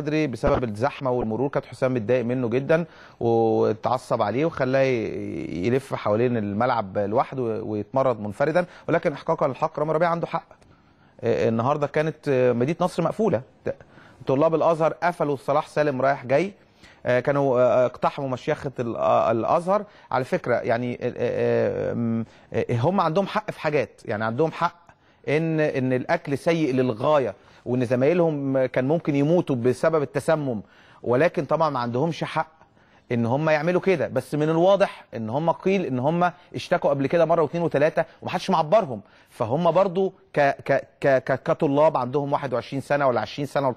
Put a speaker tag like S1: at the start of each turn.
S1: بدري بسبب الزحمه والمرور كانت حسام متضايق منه جدا واتعصب عليه وخلاه يلف حوالين الملعب لوحده ويتمرد منفردا ولكن احقاقا للحق رامي ربيع عنده حق آه، النهارده كانت آه، مدينه نصر مقفوله طلاب الازهر قفلوا صلاح سالم رايح جاي آه، كانوا اقتحموا مشيخه الازهر على فكره يعني هم عندهم حق في حاجات يعني عندهم حق ان ان الاكل سيء للغايه وان زمايلهم كان ممكن يموتوا بسبب التسمم ولكن طبعا ما عندهمش حق ان هم يعملوا كده بس من الواضح ان هم قيل ان هم اشتكوا قبل كده مره واثنين وثلاثه ومحدش معبرهم فهم برضو ك ك ك كطلاب عندهم 21 سنه ولا 20 سنه